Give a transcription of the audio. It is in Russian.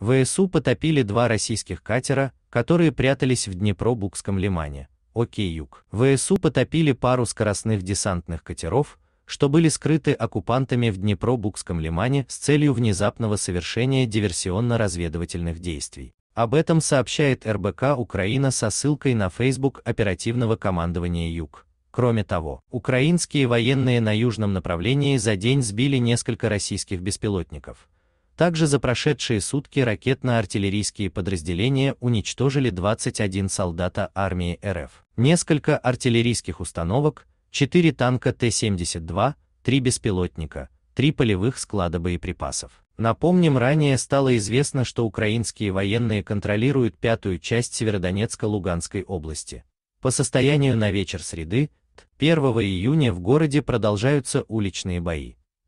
ВСУ потопили два российских катера, которые прятались в днепро лимане, Окей Юг. ВСУ потопили пару скоростных десантных катеров, что были скрыты оккупантами в днепро лимане с целью внезапного совершения диверсионно-разведывательных действий. Об этом сообщает РБК Украина со ссылкой на Facebook оперативного командования Юг. Кроме того, украинские военные на южном направлении за день сбили несколько российских беспилотников – также за прошедшие сутки ракетно-артиллерийские подразделения уничтожили 21 солдата армии РФ, несколько артиллерийских установок, 4 танка Т-72, 3 беспилотника, 3 полевых склада боеприпасов. Напомним, ранее стало известно, что украинские военные контролируют пятую часть Северодонецка-Луганской области. По состоянию на вечер среды, 1 июня в городе продолжаются уличные бои.